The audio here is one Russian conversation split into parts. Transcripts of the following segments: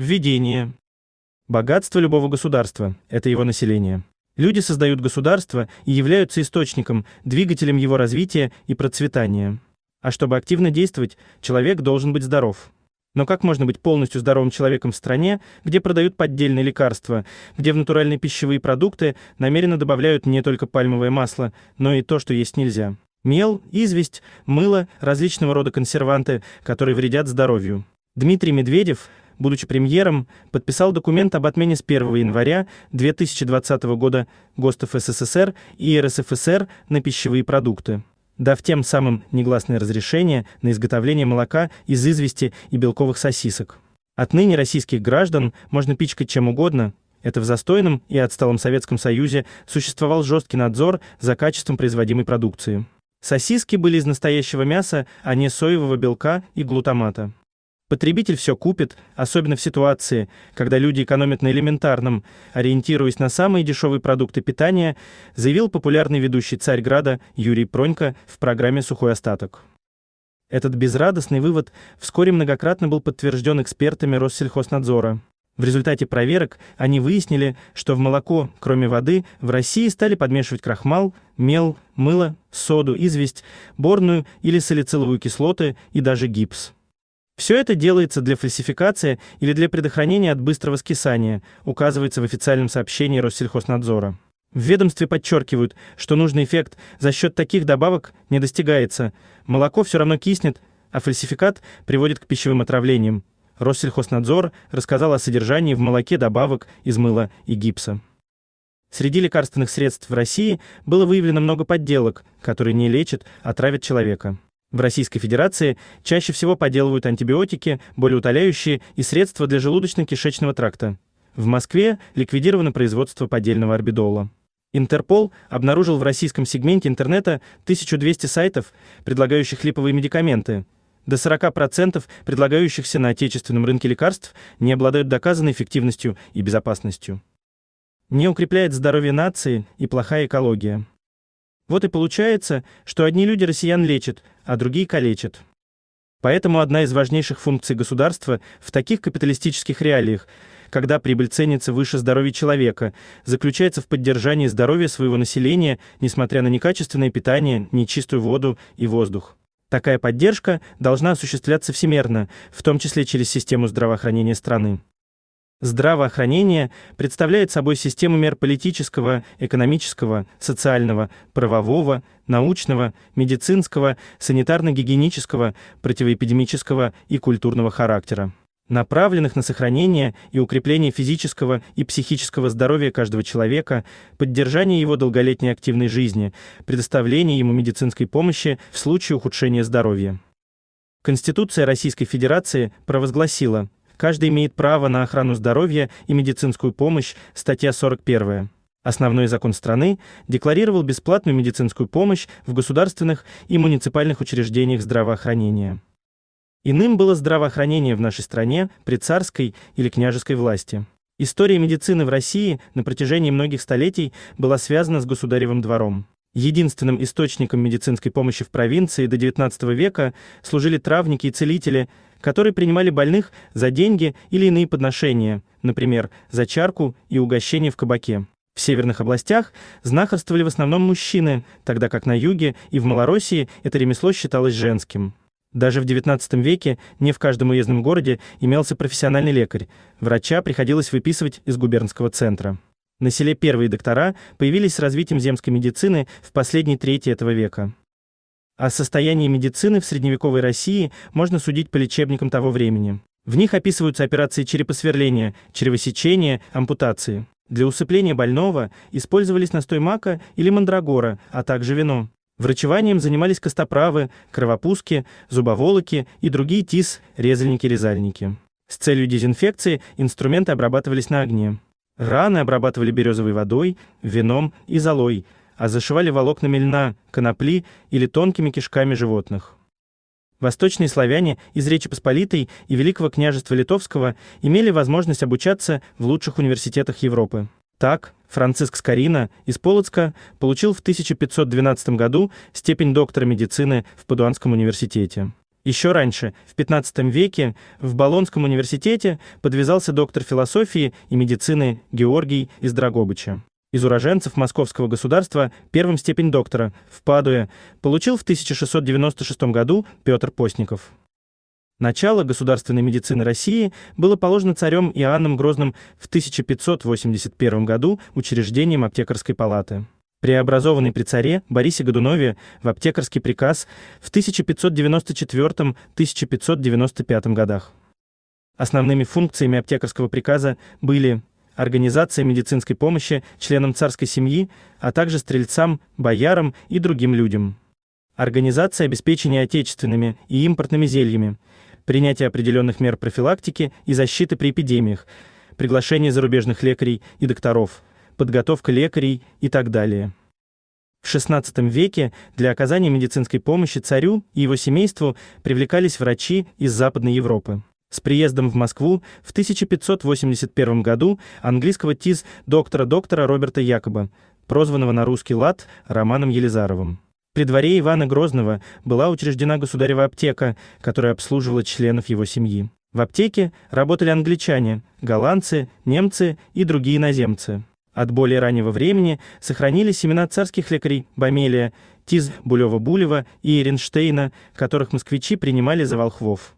Введение. Богатство любого государства – это его население. Люди создают государство и являются источником, двигателем его развития и процветания. А чтобы активно действовать, человек должен быть здоров. Но как можно быть полностью здоровым человеком в стране, где продают поддельные лекарства, где в натуральные пищевые продукты намеренно добавляют не только пальмовое масло, но и то, что есть нельзя? Мел, известь, мыло, различного рода консерванты, которые вредят здоровью. Дмитрий Медведев – будучи премьером, подписал документ об отмене с 1 января 2020 года ГОСТов СССР и РСФСР на пищевые продукты дав тем самым негласное разрешение на изготовление молока из извести и белковых сосисок. Отныне российских граждан можно пичкать чем угодно. Это в застойном и отсталом Советском Союзе существовал жесткий надзор за качеством производимой продукции. Сосиски были из настоящего мяса, а не соевого белка и глутамата. Потребитель все купит, особенно в ситуации, когда люди экономят на элементарном, ориентируясь на самые дешевые продукты питания, заявил популярный ведущий Царьграда Юрий Пронько в программе «Сухой остаток». Этот безрадостный вывод вскоре многократно был подтвержден экспертами Россельхознадзора. В результате проверок они выяснили, что в молоко, кроме воды, в России стали подмешивать крахмал, мел, мыло, соду, известь, борную или салициловую кислоты и даже гипс. Все это делается для фальсификации или для предохранения от быстрого скисания, указывается в официальном сообщении Россельхознадзора. В ведомстве подчеркивают, что нужный эффект за счет таких добавок не достигается. Молоко все равно киснет, а фальсификат приводит к пищевым отравлениям. Россельхознадзор рассказал о содержании в молоке добавок из мыла и гипса. Среди лекарственных средств в России было выявлено много подделок, которые не лечат, а травят человека. В Российской Федерации чаще всего подделывают антибиотики, болеутоляющие и средства для желудочно-кишечного тракта. В Москве ликвидировано производство поддельного Арбидола. Интерпол обнаружил в российском сегменте интернета 1200 сайтов, предлагающих липовые медикаменты. До 40% предлагающихся на отечественном рынке лекарств не обладают доказанной эффективностью и безопасностью. Не укрепляет здоровье нации и плохая экология. Вот и получается, что одни люди россиян лечат, а другие калечат. Поэтому одна из важнейших функций государства в таких капиталистических реалиях, когда прибыль ценится выше здоровья человека, заключается в поддержании здоровья своего населения, несмотря на некачественное питание, нечистую воду и воздух. Такая поддержка должна осуществляться всемерно, в том числе через систему здравоохранения страны. Здравоохранение представляет собой систему мер политического, экономического, социального, правового, научного, медицинского, санитарно-гигиенического, противоэпидемического и культурного характера, направленных на сохранение и укрепление физического и психического здоровья каждого человека, поддержание его долголетней активной жизни, предоставление ему медицинской помощи в случае ухудшения здоровья. Конституция Российской Федерации провозгласила Каждый имеет право на охрану здоровья и медицинскую помощь, статья 41 основной закон страны, декларировал бесплатную медицинскую помощь в государственных и муниципальных учреждениях здравоохранения. Иным было здравоохранение в нашей стране при царской или княжеской власти. История медицины в России на протяжении многих столетий была связана с государевым двором. Единственным источником медицинской помощи в провинции до XIX века служили травники и целители, которые принимали больных за деньги или иные подношения, например, за чарку и угощение в кабаке. В северных областях знахарствовали в основном мужчины, тогда как на юге и в Малороссии это ремесло считалось женским. Даже в XIX веке не в каждом уездном городе имелся профессиональный лекарь. Врача приходилось выписывать из губернского центра. На селе первые доктора появились с развитием земской медицины в последней трети этого века. О состоянии медицины в средневековой России можно судить по лечебникам того времени. В них описываются операции черепосверления, черевосечения, ампутации. Для усыпления больного использовались настой мака или мандрагора, а также вино. Врачеванием занимались костоправы, кровопуски, зубоволоки и другие тис, резальники-резальники. С целью дезинфекции инструменты обрабатывались на огне. Раны обрабатывали березовой водой, вином и золой, а зашивали волокнами льна, конопли или тонкими кишками животных. Восточные славяне из Речи Посполитой и Великого княжества Литовского имели возможность обучаться в лучших университетах Европы. Так, Франциск Скорина из Полоцка получил в 1512 году степень доктора медицины в Падуанском университете. Еще раньше, в 15 веке, в Болонском университете подвязался доктор философии и медицины Георгий из Драгобыча из уроженцев московского государства первым степень доктора в Падуе, получил в 1696 году Петр Постников. Начало государственной медицины России было положено царем Иоанном Грозным в 1581 году учреждением аптекарской палаты. Преобразованный при царе Борисе Годунове в аптекарский приказ в 1594-1595 годах. Основными функциями аптекарского приказа были организация медицинской помощи членам царской семьи, а также стрельцам, боярам и другим людям. Организация обеспечения отечественными и импортными зельями, принятие определенных мер профилактики и защиты при эпидемиях, приглашение зарубежных лекарей и докторов, подготовка лекарей и так далее. В XVI веке для оказания медицинской помощи царю и его семейству привлекались врачи из Западной Европы. С приездом в Москву в 1581 году английского тиз доктора-доктора Роберта Якоба, прозванного на русский лад Романом Елизаровым. При дворе Ивана Грозного была учреждена государева аптека, которая обслуживала членов его семьи. В аптеке работали англичане, голландцы, немцы и другие иноземцы. От более раннего времени сохранились имена царских лекарей Бамелия, Тиз Булева-Булева и Эренштейна, которых москвичи принимали за волхвов.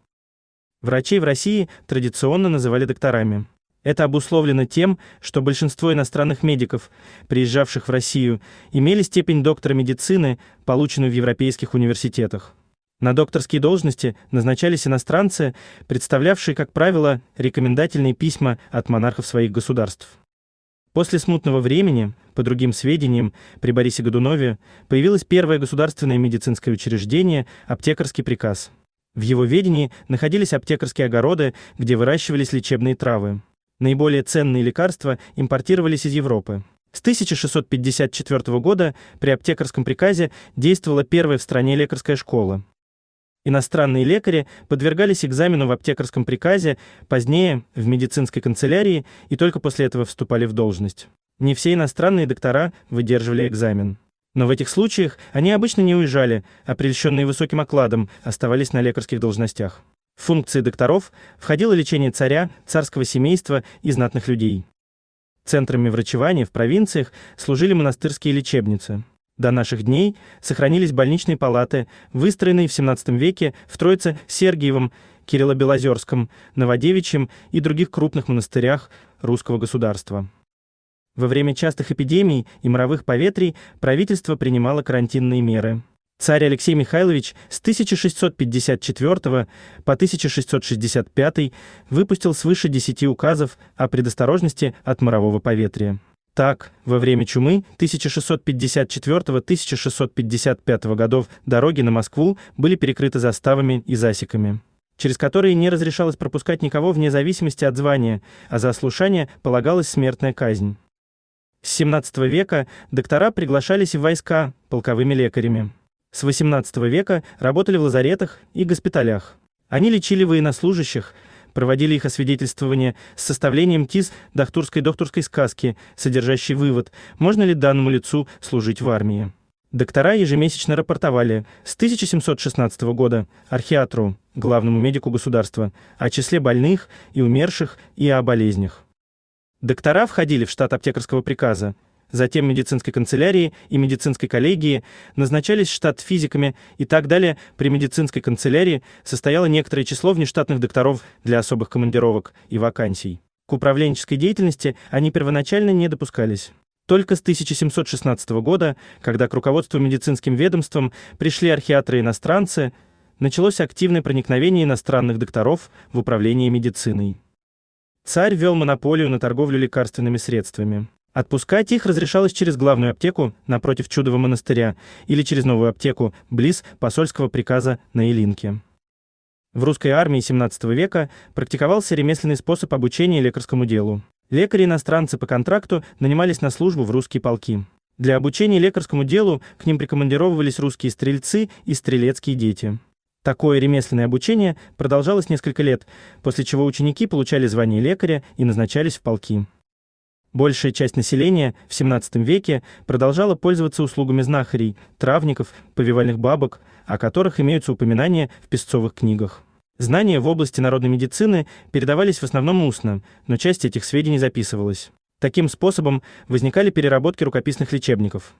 Врачей в России традиционно называли докторами. Это обусловлено тем, что большинство иностранных медиков, приезжавших в Россию, имели степень доктора медицины, полученную в европейских университетах. На докторские должности назначались иностранцы, представлявшие, как правило, рекомендательные письма от монархов своих государств. После смутного времени, по другим сведениям, при Борисе Годунове появилось первое государственное медицинское учреждение аптекарский приказ. В его ведении находились аптекарские огороды, где выращивались лечебные травы. Наиболее ценные лекарства импортировались из Европы. С 1654 года при аптекарском приказе действовала первая в стране лекарская школа. Иностранные лекари подвергались экзамену в аптекарском приказе, позднее в медицинской канцелярии и только после этого вступали в должность. Не все иностранные доктора выдерживали экзамен. Но в этих случаях они обычно не уезжали, а прельщенные высоким окладом оставались на лекарских должностях. В функции докторов входило лечение царя, царского семейства и знатных людей. Центрами врачевания в провинциях служили монастырские лечебницы. До наших дней сохранились больничные палаты, выстроенные в XVII веке в Троице-Сергиевом, Кирилло-Белозерском, Новодевичьем и других крупных монастырях русского государства. Во время частых эпидемий и моровых поветрий правительство принимало карантинные меры. Царь Алексей Михайлович с 1654 по 1665 выпустил свыше 10 указов о предосторожности от морового поветрия. Так, во время чумы 1654-1655 годов дороги на Москву были перекрыты заставами и засеками, через которые не разрешалось пропускать никого вне зависимости от звания, а за ослушание полагалась смертная казнь. С 17 века доктора приглашались в войска полковыми лекарями. С 18 века работали в лазаретах и госпиталях. Они лечили военнослужащих, проводили их освидетельствование с составлением тиз докторской докторской сказки, содержащей вывод, можно ли данному лицу служить в армии. Доктора ежемесячно рапортовали с 1716 года архиатру, главному медику государства, о числе больных и умерших и о болезнях. Доктора входили в штат аптекарского приказа, затем медицинской канцелярии и медицинской коллегии, назначались штат физиками и так далее. При медицинской канцелярии состояло некоторое число внештатных докторов для особых командировок и вакансий. К управленческой деятельности они первоначально не допускались. Только с 1716 года, когда к руководству медицинским ведомством пришли архиатры и иностранцы, началось активное проникновение иностранных докторов в управление медициной. Царь ввел монополию на торговлю лекарственными средствами. Отпускать их разрешалось через главную аптеку напротив Чудового монастыря или через новую аптеку близ посольского приказа на Елинке. В русской армии XVII века практиковался ремесленный способ обучения лекарскому делу. Лекари-иностранцы по контракту нанимались на службу в русские полки. Для обучения лекарскому делу к ним прикомандировывались русские стрельцы и стрелецкие дети. Такое ремесленное обучение продолжалось несколько лет, после чего ученики получали звание лекаря и назначались в полки. Большая часть населения в XVII веке продолжала пользоваться услугами знахарей, травников, повивальных бабок, о которых имеются упоминания в песцовых книгах. Знания в области народной медицины передавались в основном устно, но часть этих сведений записывалась. Таким способом возникали переработки рукописных лечебников.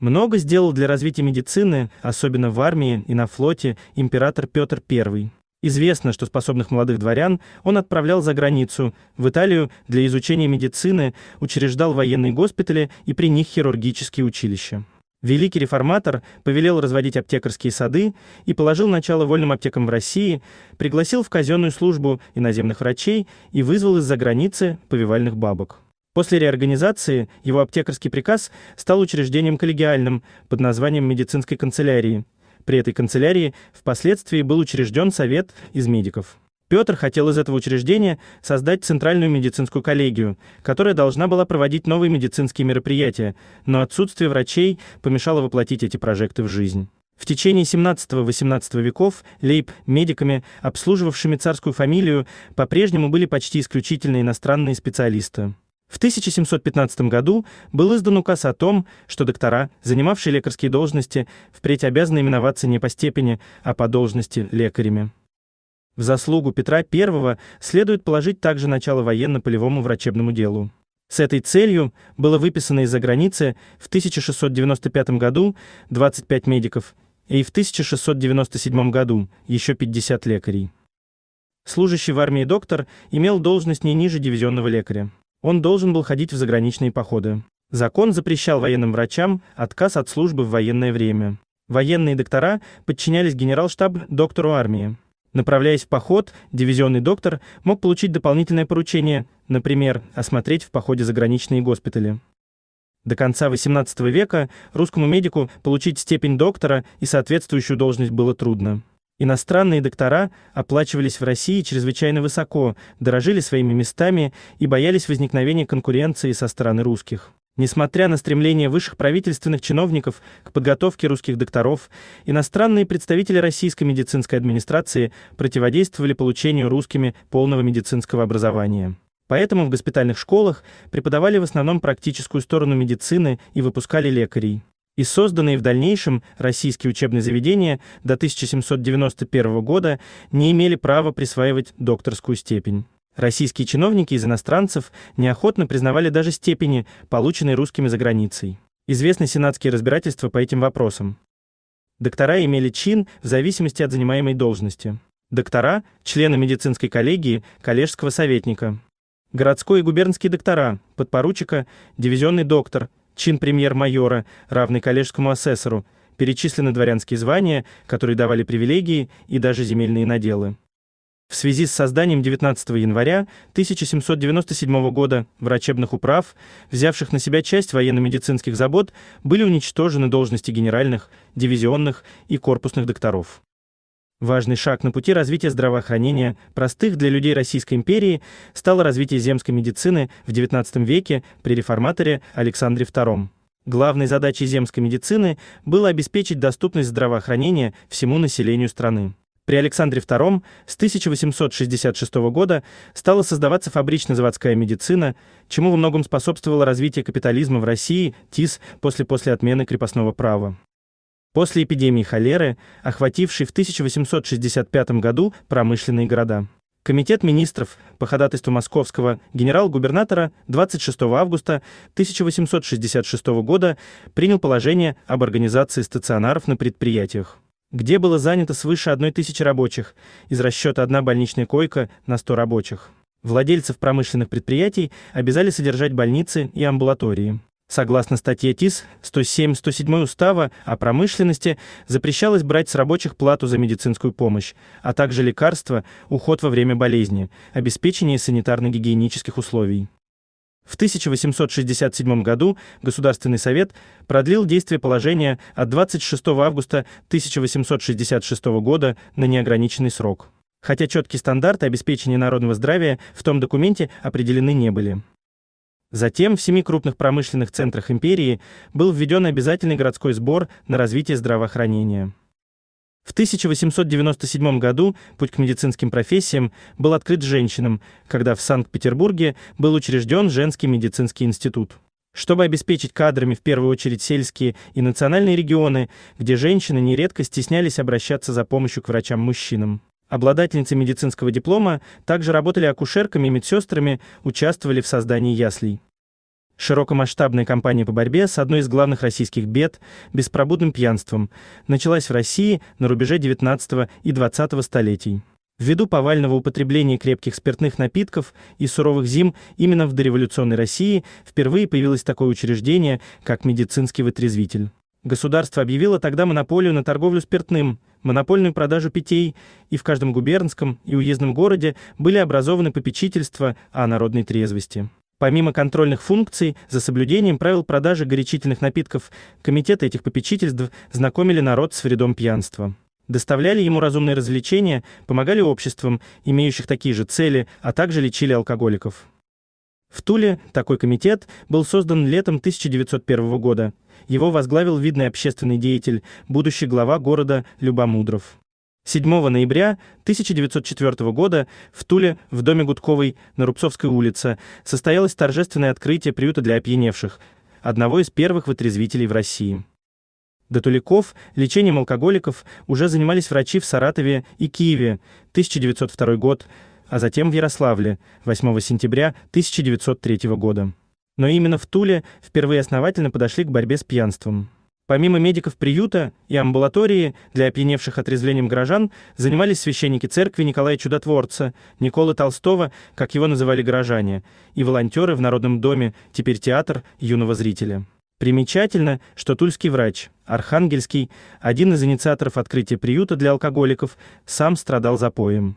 Много сделал для развития медицины, особенно в армии и на флоте, император Петр I. Известно, что способных молодых дворян он отправлял за границу, в Италию для изучения медицины, учреждал военные госпитали и при них хирургические училища. Великий реформатор повелел разводить аптекарские сады и положил начало вольным аптекам в России, пригласил в казенную службу иноземных врачей и вызвал из-за границы повивальных бабок. После реорганизации его аптекарский приказ стал учреждением коллегиальным под названием «Медицинской канцелярии». При этой канцелярии впоследствии был учрежден совет из медиков. Петр хотел из этого учреждения создать Центральную медицинскую коллегию, которая должна была проводить новые медицинские мероприятия, но отсутствие врачей помешало воплотить эти проекты в жизнь. В течение 17-18 веков лейб-медиками, обслуживавшими царскую фамилию, по-прежнему были почти исключительно иностранные специалисты. В 1715 году был издан указ о том, что доктора, занимавшие лекарские должности, впредь обязаны именоваться не по степени, а по должности лекарями. В заслугу Петра I следует положить также начало военно-полевому врачебному делу. С этой целью было выписано из-за границы в 1695 году 25 медиков и в 1697 году еще 50 лекарей. Служащий в армии доктор имел должность не ниже дивизионного лекаря. Он должен был ходить в заграничные походы. Закон запрещал военным врачам отказ от службы в военное время. Военные доктора подчинялись генерал-штаб доктору армии. Направляясь в поход, дивизионный доктор мог получить дополнительное поручение, например, осмотреть в походе заграничные госпитали. До конца XVIII века русскому медику получить степень доктора и соответствующую должность было трудно. Иностранные доктора оплачивались в России чрезвычайно высоко, дорожили своими местами и боялись возникновения конкуренции со стороны русских. Несмотря на стремление высших правительственных чиновников к подготовке русских докторов, иностранные представители российской медицинской администрации противодействовали получению русскими полного медицинского образования. Поэтому в госпитальных школах преподавали в основном практическую сторону медицины и выпускали лекарей и созданные в дальнейшем российские учебные заведения до 1791 года не имели права присваивать докторскую степень. Российские чиновники из иностранцев неохотно признавали даже степени, полученные русскими за границей. Известны сенатские разбирательства по этим вопросам. Доктора имели чин в зависимости от занимаемой должности. Доктора – члены медицинской коллегии, коллежского советника. Городской и губернский доктора, подпоручика, дивизионный доктор, чин премьер-майора, равный коллежскому асессору, перечислены дворянские звания, которые давали привилегии и даже земельные наделы. В связи с созданием 19 января 1797 года врачебных управ, взявших на себя часть военно-медицинских забот, были уничтожены должности генеральных, дивизионных и корпусных докторов. Важный шаг на пути развития здравоохранения, простых для людей Российской империи, стало развитие земской медицины в XIX веке при реформаторе Александре II. Главной задачей земской медицины было обеспечить доступность здравоохранения всему населению страны. При Александре II с 1866 года стала создаваться фабрично-заводская медицина, чему во многом способствовало развитие капитализма в России ТИС после после отмены крепостного права после эпидемии холеры, охватившей в 1865 году промышленные города. Комитет министров по ходатайству московского генерал-губернатора 26 августа 1866 года принял положение об организации стационаров на предприятиях, где было занято свыше 1000 рабочих, из расчета одна больничная койка на 100 рабочих. Владельцев промышленных предприятий обязали содержать больницы и амбулатории. Согласно статье ТИС 107-107 Устава о промышленности, запрещалось брать с рабочих плату за медицинскую помощь, а также лекарства, уход во время болезни, обеспечение санитарно-гигиенических условий. В 1867 году Государственный совет продлил действие положения от 26 августа 1866 года на неограниченный срок, хотя четкие стандарты обеспечения народного здравия в том документе определены не были. Затем в семи крупных промышленных центрах империи был введен обязательный городской сбор на развитие здравоохранения. В 1897 году путь к медицинским профессиям был открыт женщинам, когда в Санкт-Петербурге был учрежден женский медицинский институт. Чтобы обеспечить кадрами в первую очередь сельские и национальные регионы, где женщины нередко стеснялись обращаться за помощью к врачам мужчинам. Обладательницы медицинского диплома также работали акушерками и медсестрами, участвовали в создании яслей. Широкомасштабная кампания по борьбе с одной из главных российских бед – беспробудным пьянством началась в России на рубеже 19 и 20 столетий. Ввиду повального употребления крепких спиртных напитков и суровых зим именно в дореволюционной России впервые появилось такое учреждение, как медицинский вытрезвитель. Государство объявило тогда монополию на торговлю спиртным, монопольную продажу питей, и в каждом губернском и уездном городе были образованы попечительства о народной трезвости. Помимо контрольных функций, за соблюдением правил продажи горячительных напитков, комитеты этих попечительств знакомили народ с вредом пьянства. Доставляли ему разумные развлечения, помогали обществам, имеющих такие же цели, а также лечили алкоголиков. В Туле такой комитет был создан летом 1901 года. Его возглавил видный общественный деятель, будущий глава города Любомудров. 7 ноября 1904 года в Туле в доме Гудковой на Рубцовской улице состоялось торжественное открытие приюта для опьяневших, одного из первых вытрезвителей в России. До Туликов лечением алкоголиков уже занимались врачи в Саратове и Киеве. 1902 год а затем в Ярославле 8 сентября 1903 года. Но именно в Туле впервые основательно подошли к борьбе с пьянством. Помимо медиков приюта и амбулатории для опьяневших отрезвлением горожан занимались священники церкви Николая Чудотворца, Николы Толстого, как его называли горожане, и волонтеры в Народном доме, теперь театр юного зрителя. Примечательно, что тульский врач Архангельский, один из инициаторов открытия приюта для алкоголиков, сам страдал запоем.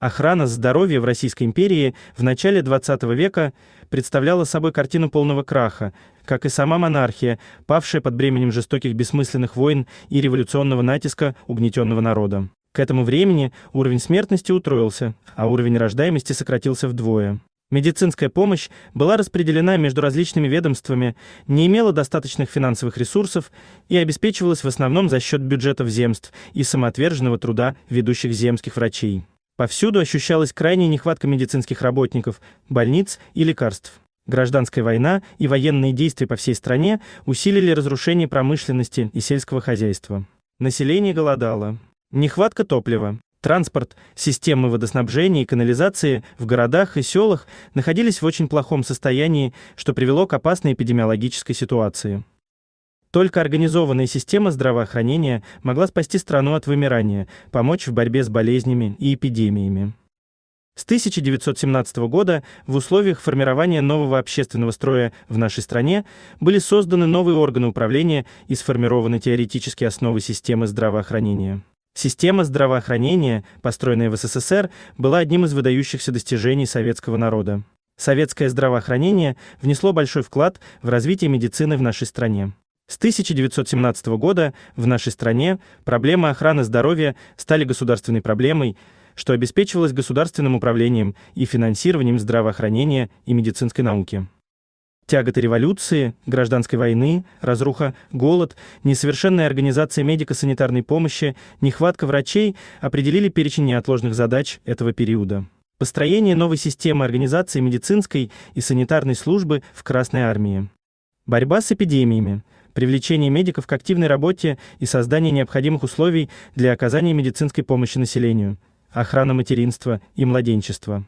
Охрана здоровья в Российской империи в начале XX века представляла собой картину полного краха, как и сама монархия, павшая под бременем жестоких бессмысленных войн и революционного натиска угнетенного народа. К этому времени уровень смертности утроился, а уровень рождаемости сократился вдвое. Медицинская помощь была распределена между различными ведомствами, не имела достаточных финансовых ресурсов и обеспечивалась в основном за счет бюджетов земств и самоотверженного труда ведущих земских врачей. Повсюду ощущалась крайняя нехватка медицинских работников, больниц и лекарств. Гражданская война и военные действия по всей стране усилили разрушение промышленности и сельского хозяйства. Население голодало. Нехватка топлива. Транспорт, системы водоснабжения и канализации в городах и селах находились в очень плохом состоянии, что привело к опасной эпидемиологической ситуации. Только организованная система здравоохранения могла спасти страну от вымирания, помочь в борьбе с болезнями и эпидемиями. С 1917 года в условиях формирования нового общественного строя в нашей стране были созданы новые органы управления и сформированы теоретические основы системы здравоохранения. Система здравоохранения, построенная в СССР, была одним из выдающихся достижений советского народа. Советское здравоохранение внесло большой вклад в развитие медицины в нашей стране. С 1917 года в нашей стране проблемы охраны здоровья стали государственной проблемой, что обеспечивалось государственным управлением и финансированием здравоохранения и медицинской науки. Тяготы революции, гражданской войны, разруха, голод, несовершенная организация медико-санитарной помощи, нехватка врачей определили перечень неотложных задач этого периода. Построение новой системы организации медицинской и санитарной службы в Красной армии. Борьба с эпидемиями, привлечение медиков к активной работе и создание необходимых условий для оказания медицинской помощи населению, охрана материнства и младенчества.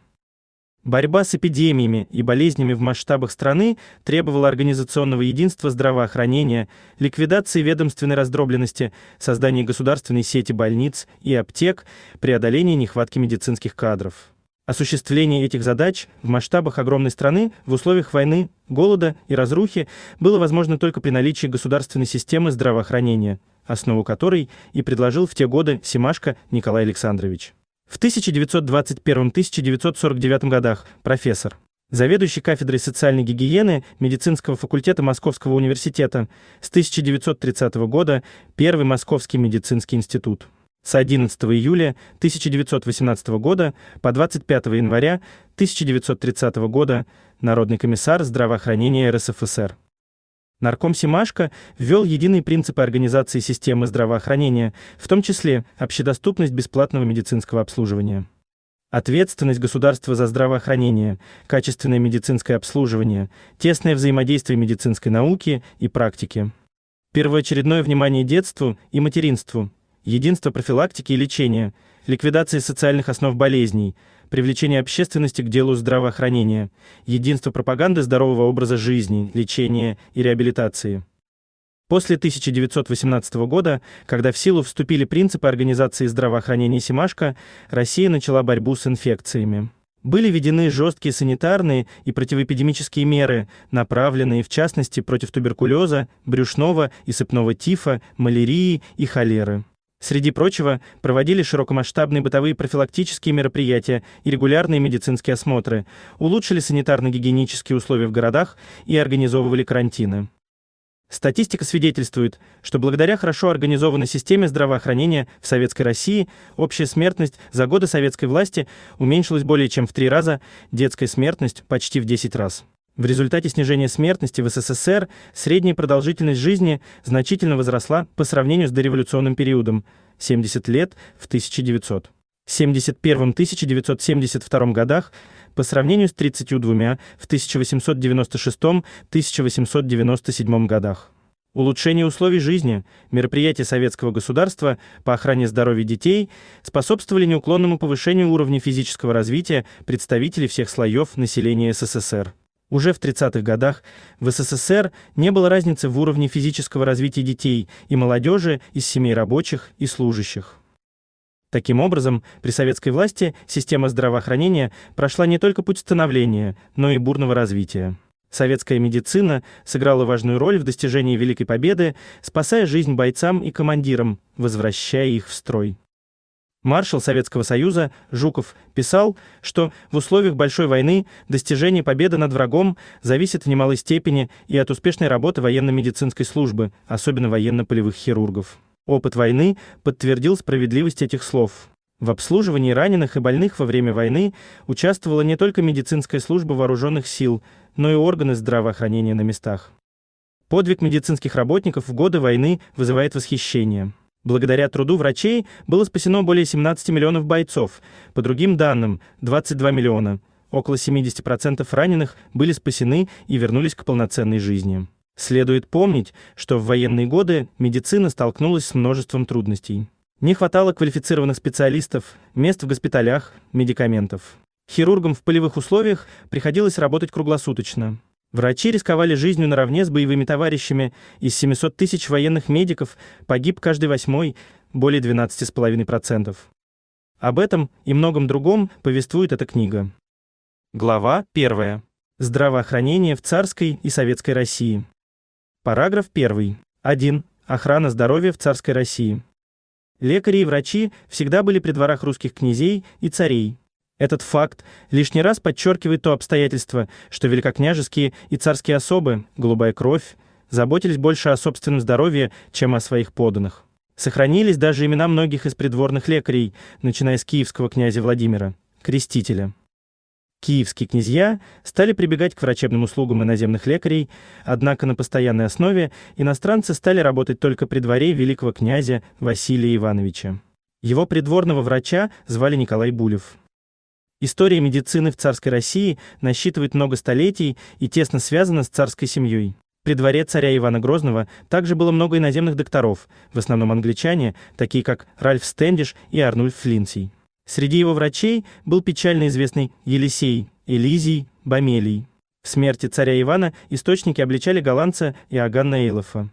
Борьба с эпидемиями и болезнями в масштабах страны требовала организационного единства здравоохранения, ликвидации ведомственной раздробленности, создания государственной сети больниц и аптек, преодоления нехватки медицинских кадров. Осуществление этих задач в масштабах огромной страны в условиях войны, голода и разрухи было возможно только при наличии государственной системы здравоохранения, основу которой и предложил в те годы Семашко Николай Александрович. В 1921-1949 годах профессор, заведующий кафедрой социальной гигиены медицинского факультета Московского университета, с 1930 года первый Московский медицинский институт с 11 июля 1918 года по 25 января 1930 года Народный комиссар здравоохранения РСФСР. Нарком Симашко ввел единые принципы организации системы здравоохранения, в том числе общедоступность бесплатного медицинского обслуживания. Ответственность государства за здравоохранение, качественное медицинское обслуживание, тесное взаимодействие медицинской науки и практики. Первоочередное внимание детству и материнству, единство профилактики и лечения, ликвидации социальных основ болезней, привлечение общественности к делу здравоохранения, единство пропаганды здорового образа жизни, лечения и реабилитации. После 1918 года, когда в силу вступили принципы организации здравоохранения Семашко, Россия начала борьбу с инфекциями. Были введены жесткие санитарные и противоэпидемические меры, направленные в частности против туберкулеза, брюшного и сыпного тифа, малярии и холеры. Среди прочего, проводили широкомасштабные бытовые профилактические мероприятия и регулярные медицинские осмотры, улучшили санитарно-гигиенические условия в городах и организовывали карантины. Статистика свидетельствует, что благодаря хорошо организованной системе здравоохранения в Советской России общая смертность за годы советской власти уменьшилась более чем в три раза, детская смертность почти в 10 раз. В результате снижения смертности в СССР средняя продолжительность жизни значительно возросла по сравнению с дореволюционным периодом – 70 лет в 1971-1972 годах по сравнению с 32 в 1896-1897 годах. Улучшение условий жизни, мероприятия советского государства по охране здоровья детей способствовали неуклонному повышению уровня физического развития представителей всех слоев населения СССР. Уже в 30-х годах в СССР не было разницы в уровне физического развития детей и молодежи из семей рабочих и служащих. Таким образом, при советской власти система здравоохранения прошла не только путь становления, но и бурного развития. Советская медицина сыграла важную роль в достижении Великой Победы, спасая жизнь бойцам и командирам, возвращая их в строй. Маршал Советского Союза Жуков писал, что в условиях большой войны достижение победы над врагом зависит в немалой степени и от успешной работы военно-медицинской службы, особенно военно-полевых хирургов. Опыт войны подтвердил справедливость этих слов. В обслуживании раненых и больных во время войны участвовала не только медицинская служба вооруженных сил, но и органы здравоохранения на местах. Подвиг медицинских работников в годы войны вызывает восхищение. Благодаря труду врачей было спасено более 17 миллионов бойцов. По другим данным, 22 миллиона. Около 70% раненых были спасены и вернулись к полноценной жизни. Следует помнить, что в военные годы медицина столкнулась с множеством трудностей. Не хватало квалифицированных специалистов, мест в госпиталях, медикаментов. Хирургам в полевых условиях приходилось работать круглосуточно. Врачи рисковали жизнью наравне с боевыми товарищами. Из 700 тысяч военных медиков погиб каждый восьмой, более 12,5%. Об этом и многом другом повествует эта книга. Глава 1. Здравоохранение в царской и советской России. Параграф 1. 1. Охрана здоровья в царской России. Лекари и врачи всегда были при дворах русских князей и царей. Этот факт лишний раз подчеркивает то обстоятельство, что великокняжеские и царские особы, голубая кровь, заботились больше о собственном здоровье, чем о своих подданных. Сохранились даже имена многих из придворных лекарей, начиная с киевского князя Владимира, крестителя. Киевские князья стали прибегать к врачебным услугам иноземных лекарей, однако на постоянной основе иностранцы стали работать только при дворе великого князя Василия Ивановича. Его придворного врача звали Николай Булев. История медицины в царской России насчитывает много столетий и тесно связана с царской семьей. При дворе царя Ивана Грозного также было много иноземных докторов, в основном англичане, такие как Ральф Стэндиш и Арнульф Флинсий. Среди его врачей был печально известный Елисей, Элизий, Бамелий. В смерти царя Ивана источники обличали голландца Иоганна Эйлофа.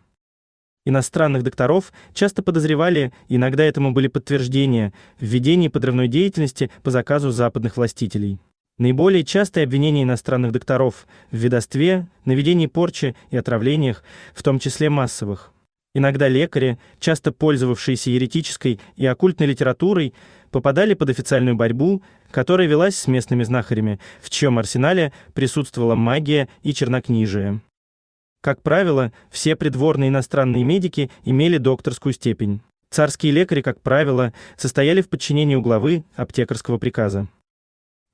Иностранных докторов часто подозревали, иногда этому были подтверждения, в ведении подрывной деятельности по заказу западных властителей. Наиболее частые обвинения иностранных докторов в ведовстве, наведении порчи и отравлениях, в том числе массовых. Иногда лекари, часто пользовавшиеся еретической и оккультной литературой, попадали под официальную борьбу, которая велась с местными знахарями, в чьем арсенале присутствовала магия и чернокнижие. Как правило, все придворные иностранные медики имели докторскую степень. Царские лекари, как правило, состояли в подчинении у главы аптекарского приказа.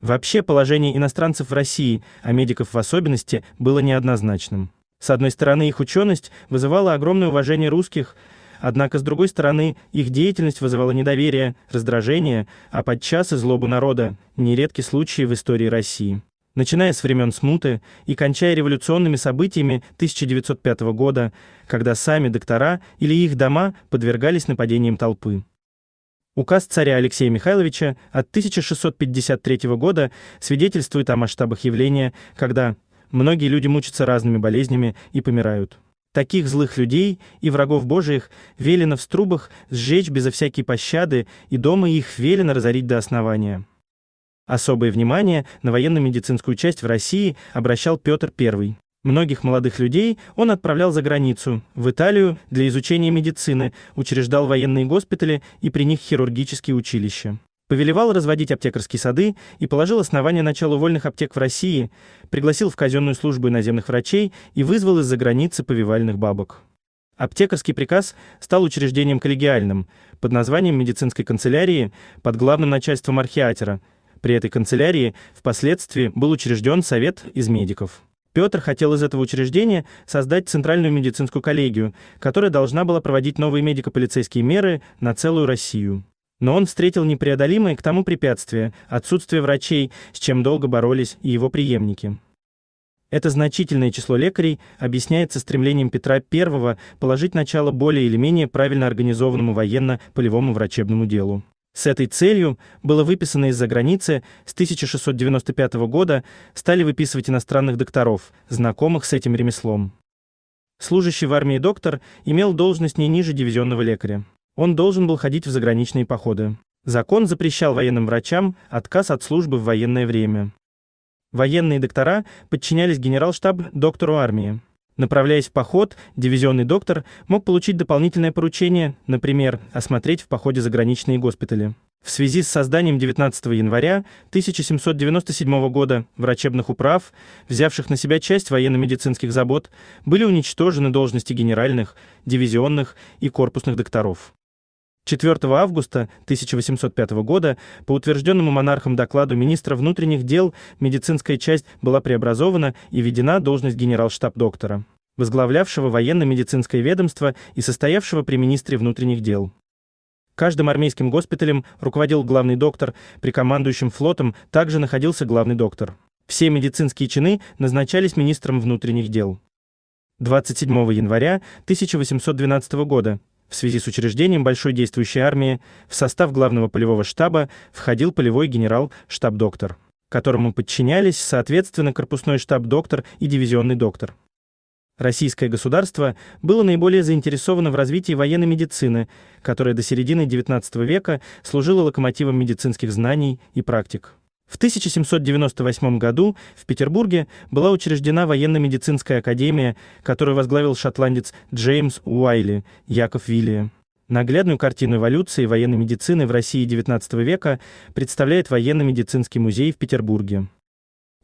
Вообще положение иностранцев в России, а медиков в особенности, было неоднозначным. С одной стороны, их ученость вызывала огромное уважение русских, однако с другой стороны, их деятельность вызывала недоверие, раздражение, а подчас и злобу народа, нередки случаи в истории России начиная с времен смуты и кончая революционными событиями 1905 года, когда сами доктора или их дома подвергались нападениям толпы. Указ царя Алексея Михайловича от 1653 года свидетельствует о масштабах явления, когда многие люди мучатся разными болезнями и помирают. Таких злых людей и врагов Божиих велено в трубах сжечь безо всякой пощады, и дома их велено разорить до основания. Особое внимание на военно-медицинскую часть в России обращал Петр I. Многих молодых людей он отправлял за границу, в Италию для изучения медицины, учреждал военные госпитали и при них хирургические училища. Повелевал разводить аптекарские сады и положил основание началу вольных аптек в России, пригласил в казенную службу иноземных врачей и вызвал из-за границы повивальных бабок. Аптекарский приказ стал учреждением коллегиальным под названием медицинской канцелярии под главным начальством архиатера – при этой канцелярии впоследствии был учрежден совет из медиков. Петр хотел из этого учреждения создать центральную медицинскую коллегию, которая должна была проводить новые медико-полицейские меры на целую Россию. Но он встретил непреодолимое к тому препятствие отсутствие врачей, с чем долго боролись и его преемники. Это значительное число лекарей объясняется стремлением Петра I положить начало более или менее правильно организованному военно-полевому врачебному делу. С этой целью было выписано из-за границы с 1695 года стали выписывать иностранных докторов, знакомых с этим ремеслом. Служащий в армии доктор имел должность не ниже дивизионного лекаря. Он должен был ходить в заграничные походы. Закон запрещал военным врачам отказ от службы в военное время. Военные доктора подчинялись генерал-штаб доктору армии. Направляясь в поход, дивизионный доктор мог получить дополнительное поручение, например, осмотреть в походе заграничные госпитали. В связи с созданием 19 января 1797 года врачебных управ, взявших на себя часть военно-медицинских забот, были уничтожены должности генеральных, дивизионных и корпусных докторов. 4 августа 1805 года по утвержденному монархом докладу министра внутренних дел медицинская часть была преобразована и введена должность генерал-штаб-доктора, возглавлявшего военно-медицинское ведомство и состоявшего при министре внутренних дел. Каждым армейским госпиталем руководил главный доктор, при командующем флотом также находился главный доктор. Все медицинские чины назначались министром внутренних дел. 27 января 1812 года в связи с учреждением большой действующей армии в состав главного полевого штаба входил полевой генерал штаб-доктор, которому подчинялись, соответственно, корпусной штаб-доктор и дивизионный доктор. Российское государство было наиболее заинтересовано в развитии военной медицины, которая до середины XIX века служила локомотивом медицинских знаний и практик. В 1798 году в Петербурге была учреждена военно-медицинская академия, которую возглавил шотландец Джеймс Уайли, Яков Виллия. Наглядную картину эволюции военной медицины в России XIX века представляет военно-медицинский музей в Петербурге.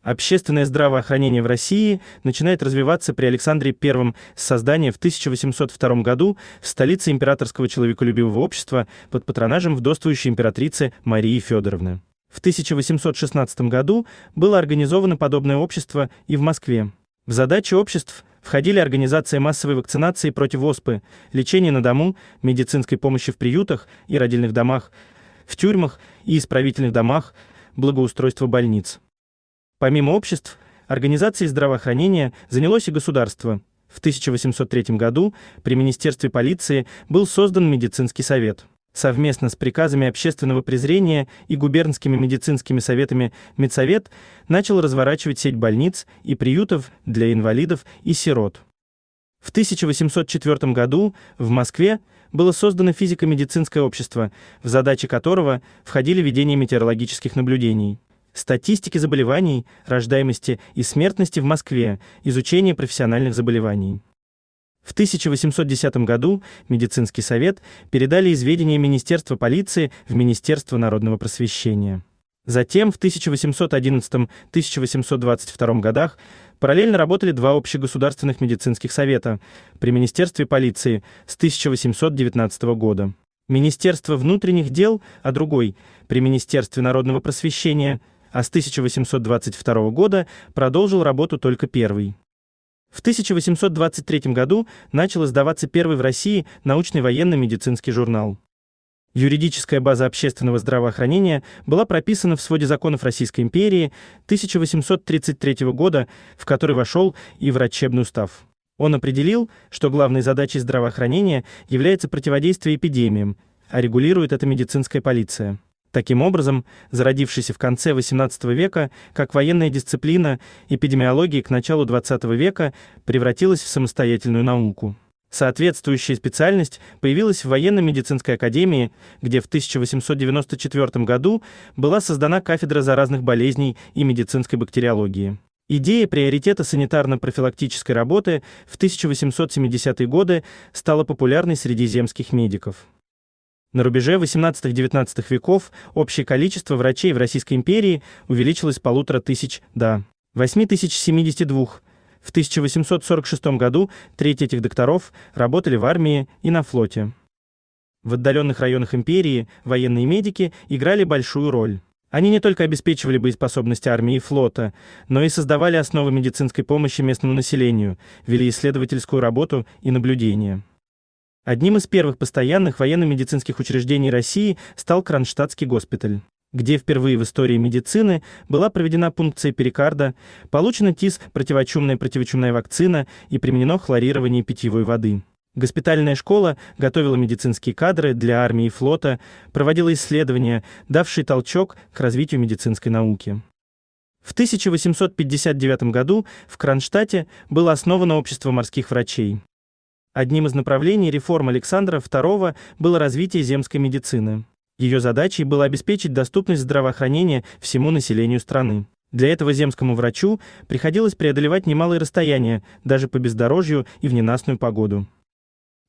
Общественное здравоохранение в России начинает развиваться при Александре I с создания в 1802 году в столице императорского человеколюбивого общества под патронажем вдовствующей императрицы Марии Федоровны. В 1816 году было организовано подобное общество и в Москве. В задачи обществ входили организация массовой вакцинации против оспы, лечение на дому, медицинской помощи в приютах и родильных домах, в тюрьмах и исправительных домах, благоустройство больниц. Помимо обществ, организацией здравоохранения занялось и государство. В 1803 году при Министерстве полиции был создан медицинский совет. Совместно с приказами общественного презрения и губернскими медицинскими советами медсовет начал разворачивать сеть больниц и приютов для инвалидов и сирот. В 1804 году в Москве было создано физико-медицинское общество, в задачи которого входили ведение метеорологических наблюдений, статистики заболеваний, рождаемости и смертности в Москве, изучение профессиональных заболеваний. В 1810 году медицинский совет передали из Министерства полиции в Министерство народного просвещения. Затем в 1811-1822 годах параллельно работали два общегосударственных медицинских совета при Министерстве полиции с 1819 года. Министерство внутренних дел, а другой при Министерстве народного просвещения, а с 1822 года продолжил работу только первый. В 1823 году начал издаваться первый в России научный военно-медицинский журнал. Юридическая база общественного здравоохранения была прописана в своде законов Российской империи 1833 года, в который вошел и врачебный устав. Он определил, что главной задачей здравоохранения является противодействие эпидемиям, а регулирует это медицинская полиция. Таким образом, зародившийся в конце XVIII века как военная дисциплина эпидемиология к началу XX века превратилась в самостоятельную науку. Соответствующая специальность появилась в военно-медицинской академии, где в 1894 году была создана кафедра заразных болезней и медицинской бактериологии. Идея приоритета санитарно-профилактической работы в 1870-е годы стала популярной среди земских медиков. На рубеже 18-19 веков общее количество врачей в Российской империи увеличилось с полутора тысяч до 8072. В 1846 году треть этих докторов работали в армии и на флоте. В отдаленных районах империи военные медики играли большую роль. Они не только обеспечивали боеспособность армии и флота, но и создавали основы медицинской помощи местному населению, вели исследовательскую работу и наблюдения. Одним из первых постоянных военно-медицинских учреждений России стал Кронштадтский госпиталь, где впервые в истории медицины была проведена пункция перикарда, получена ТИС противочумная противочумная вакцина и применено хлорирование питьевой воды. Госпитальная школа готовила медицинские кадры для армии и флота, проводила исследования, давшие толчок к развитию медицинской науки. В 1859 году в Кронштадте было основано общество морских врачей. Одним из направлений реформ Александра II было развитие земской медицины. Ее задачей было обеспечить доступность здравоохранения всему населению страны. Для этого земскому врачу приходилось преодолевать немалые расстояния, даже по бездорожью и в ненастную погоду.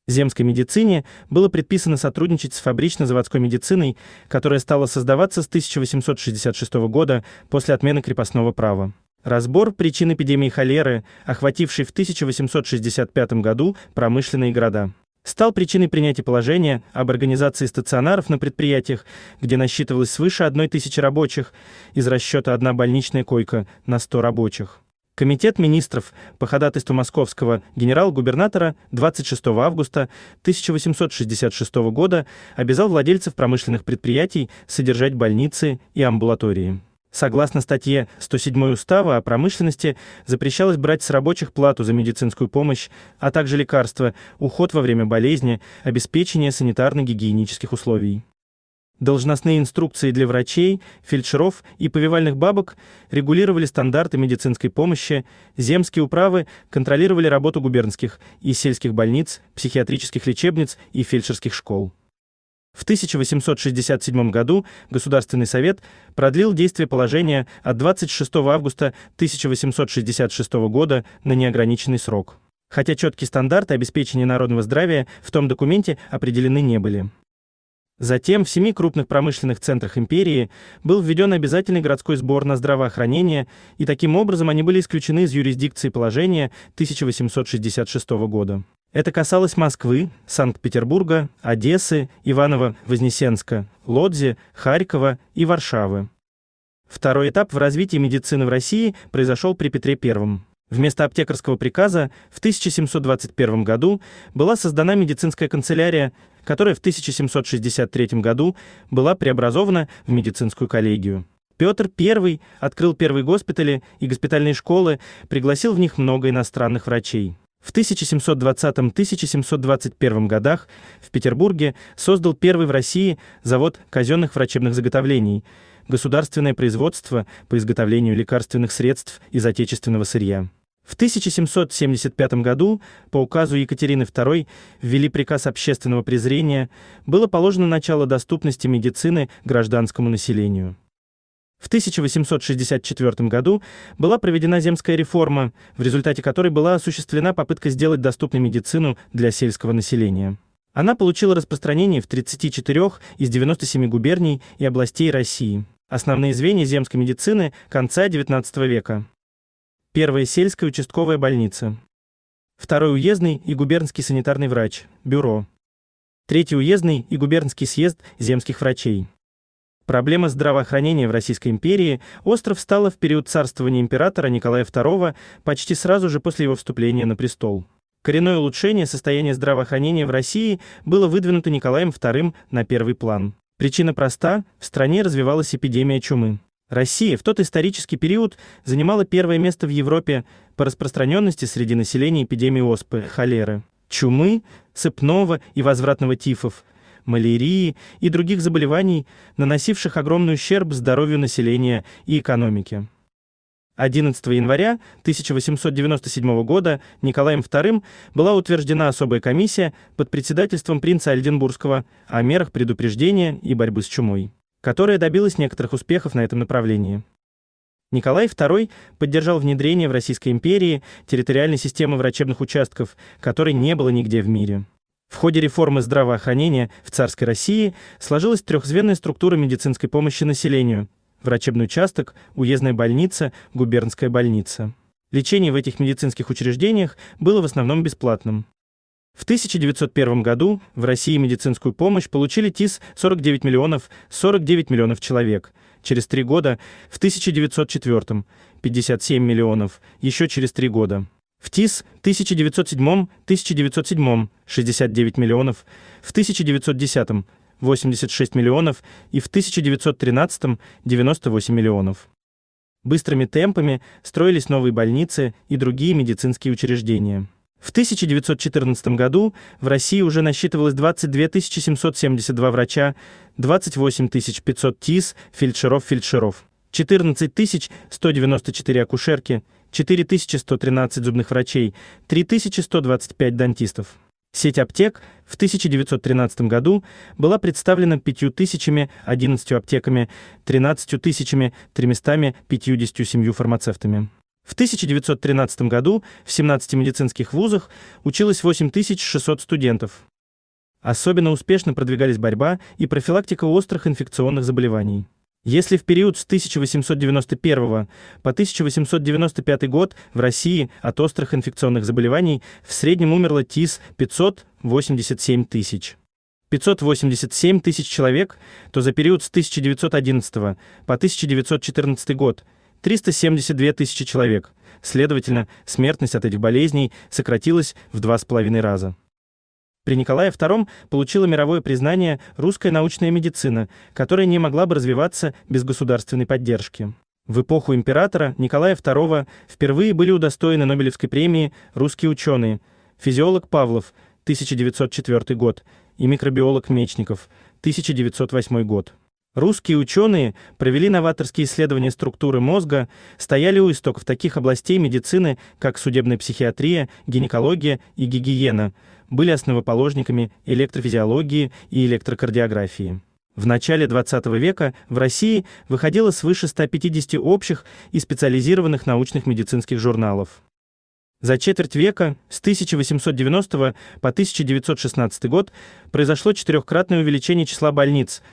Земской медицине было предписано сотрудничать с фабрично-заводской медициной, которая стала создаваться с 1866 года после отмены крепостного права. Разбор причин эпидемии холеры, охватившей в 1865 году промышленные города стал причиной принятия положения об организации стационаров на предприятиях, где насчитывалось свыше одной тысячи рабочих, из расчета одна больничная койка на 100 рабочих. Комитет министров по ходатайству московского генерал-губернатора 26 августа 1866 года обязал владельцев промышленных предприятий содержать больницы и амбулатории. Согласно статье 107 Устава о промышленности, запрещалось брать с рабочих плату за медицинскую помощь, а также лекарства, уход во время болезни, обеспечение санитарно-гигиенических условий. Должностные инструкции для врачей, фельдшеров и повивальных бабок регулировали стандарты медицинской помощи, земские управы контролировали работу губернских и сельских больниц, психиатрических лечебниц и фельдшерских школ. В 1867 году Государственный совет продлил действие положения от 26 августа 1866 года на неограниченный срок, хотя четкие стандарты обеспечения народного здравия в том документе определены не были. Затем в семи крупных промышленных центрах империи был введен обязательный городской сбор на здравоохранение, и таким образом они были исключены из юрисдикции положения 1866 года. Это касалось Москвы, Санкт-Петербурга, Одессы, Иваново-Вознесенска, Лодзи, Харькова и Варшавы. Второй этап в развитии медицины в России произошел при Петре I. Вместо аптекарского приказа в 1721 году была создана медицинская канцелярия, которая в 1763 году была преобразована в медицинскую коллегию. Петр I открыл первые госпитали и госпитальные школы, пригласил в них много иностранных врачей. В 1720-1721 годах в Петербурге создал первый в России завод казенных врачебных заготовлений, государственное производство по изготовлению лекарственных средств из отечественного сырья. В 1775 году по указу Екатерины II ввели приказ общественного презрения, было положено начало доступности медицины гражданскому населению. В 1864 году была проведена земская реформа, в результате которой была осуществлена попытка сделать доступной медицину для сельского населения. Она получила распространение в 34 из 97 губерний и областей России. Основные звенья земской медицины конца XIX века. Первая сельская участковая больница. Второй уездный и губернский санитарный врач, бюро. Третий уездный и губернский съезд земских врачей. Проблема здравоохранения в Российской империи остров стала в период царствования императора Николая II почти сразу же после его вступления на престол. Коренное улучшение состояния здравоохранения в России было выдвинуто Николаем II на первый план. Причина проста – в стране развивалась эпидемия чумы. Россия в тот исторический период занимала первое место в Европе по распространенности среди населения эпидемии оспы, холеры, чумы, цепного и возвратного тифов – малярии и других заболеваний, наносивших огромный ущерб здоровью населения и экономике. 11 января 1897 года Николаем II была утверждена особая комиссия под председательством принца Альденбургского о мерах предупреждения и борьбы с чумой, которая добилась некоторых успехов на этом направлении. Николай II поддержал внедрение в Российской империи территориальной системы врачебных участков, которой не было нигде в мире. В ходе реформы здравоохранения в царской России сложилась трехзвенная структура медицинской помощи населению – врачебный участок, уездная больница, губернская больница. Лечение в этих медицинских учреждениях было в основном бесплатным. В 1901 году в России медицинскую помощь получили ТИС 49 миллионов 49 миллионов человек. Через три года в 1904 57 миллионов, еще через три года. В ТИС 1907-1907 69 миллионов, в 1910 86 миллионов и в 1913 98 миллионов. Быстрыми темпами строились новые больницы и другие медицинские учреждения. В 1914 году в России уже насчитывалось 22 772 врача, 28 500 ТИС, фельдшеров-фельдшеров, 14 194 акушерки 4113 зубных врачей, 3125 дантистов. Сеть аптек в 1913 году была представлена 5011 аптеками, 13 тысячами 357 фармацевтами. В 1913 году в 17 медицинских вузах училось 8600 студентов. Особенно успешно продвигались борьба и профилактика острых инфекционных заболеваний. Если в период с 1891 по 1895 год в России от острых инфекционных заболеваний в среднем умерло ТИС 587 тысяч. 587 тысяч человек, то за период с 1911 по 1914 год 372 тысячи человек. Следовательно, смертность от этих болезней сократилась в два с половиной раза. При Николае II получила мировое признание русская научная медицина, которая не могла бы развиваться без государственной поддержки. В эпоху императора Николая II впервые были удостоены Нобелевской премии русские ученые – физиолог Павлов, 1904 год, и микробиолог Мечников, 1908 год. Русские ученые провели новаторские исследования структуры мозга, стояли у истоков таких областей медицины, как судебная психиатрия, гинекология и гигиена, были основоположниками электрофизиологии и электрокардиографии. В начале XX века в России выходило свыше 150 общих и специализированных научных медицинских журналов. За четверть века, с 1890 по 1916 год, произошло четырехкратное увеличение числа больниц –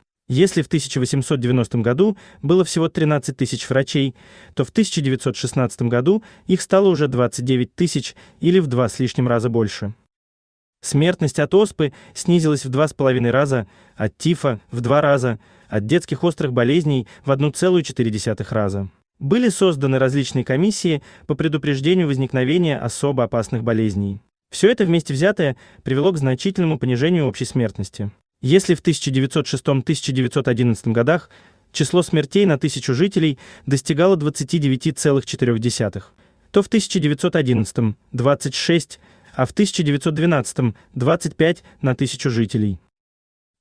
Если в 1890 году было всего 13 тысяч врачей, то в 1916 году их стало уже 29 тысяч или в два с лишним раза больше. Смертность от оспы снизилась в два с половиной раза, от тифа – в два раза, от детских острых болезней – в 1,4 раза. Были созданы различные комиссии по предупреждению возникновения особо опасных болезней. Все это вместе взятое привело к значительному понижению общей смертности. Если в 1906-1911 годах число смертей на тысячу жителей достигало 29,4, то в 1911 – 26, а в 1912 – 25 на тысячу жителей.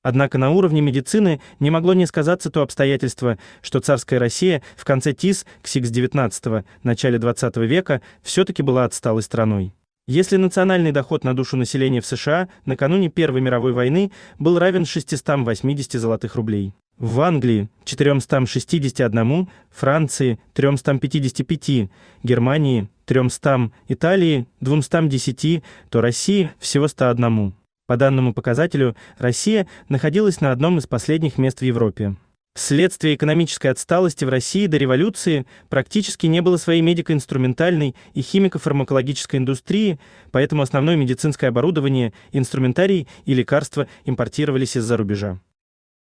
Однако на уровне медицины не могло не сказаться то обстоятельство, что царская Россия в конце ТИС, к СИКС-19, начале XX века все-таки была отсталой страной. Если национальный доход на душу населения в США накануне Первой мировой войны был равен 680 золотых рублей, в Англии – 461, Франции – 355, Германии – 300, Италии – 210, то России – всего 101. По данному показателю, Россия находилась на одном из последних мест в Европе. Вследствие экономической отсталости в России до революции практически не было своей медико-инструментальной и химико-фармакологической индустрии, поэтому основное медицинское оборудование, инструментарий и лекарства импортировались из-за рубежа.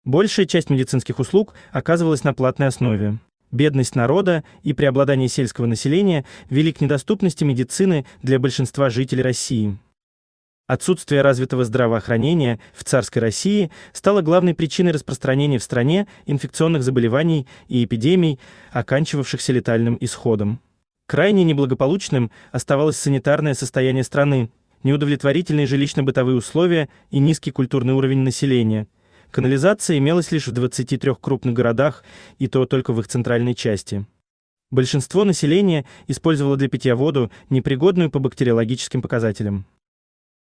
Большая часть медицинских услуг оказывалась на платной основе. Бедность народа и преобладание сельского населения вели к недоступности медицины для большинства жителей России. Отсутствие развитого здравоохранения в царской России стало главной причиной распространения в стране инфекционных заболеваний и эпидемий, оканчивавшихся летальным исходом. Крайне неблагополучным оставалось санитарное состояние страны, неудовлетворительные жилищно-бытовые условия и низкий культурный уровень населения. Канализация имелась лишь в 23 крупных городах, и то только в их центральной части. Большинство населения использовало для питья воду, непригодную по бактериологическим показателям.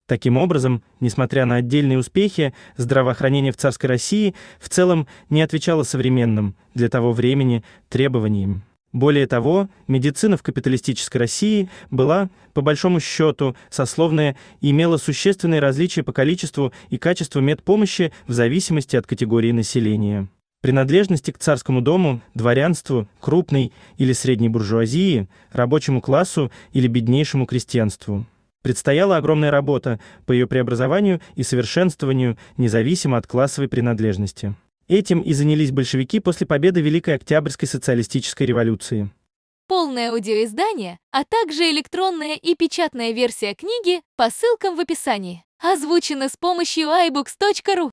Таким образом, несмотря на отдельные успехи, здравоохранение в царской России в целом не отвечало современным для того времени требованиям. Более того, медицина в капиталистической России была, по большому счету, сословная и имела существенные различия по количеству и качеству медпомощи в зависимости от категории населения. Принадлежности к царскому дому, дворянству, крупной или средней буржуазии, рабочему классу или беднейшему крестьянству. Предстояла огромная работа по ее преобразованию и совершенствованию, независимо от классовой принадлежности. Этим и занялись большевики после победы Великой Октябрьской социалистической революции. Полное аудиоиздание, а также электронная и печатная версия книги по ссылкам в описании. Озвучено с помощью iBooks.ru.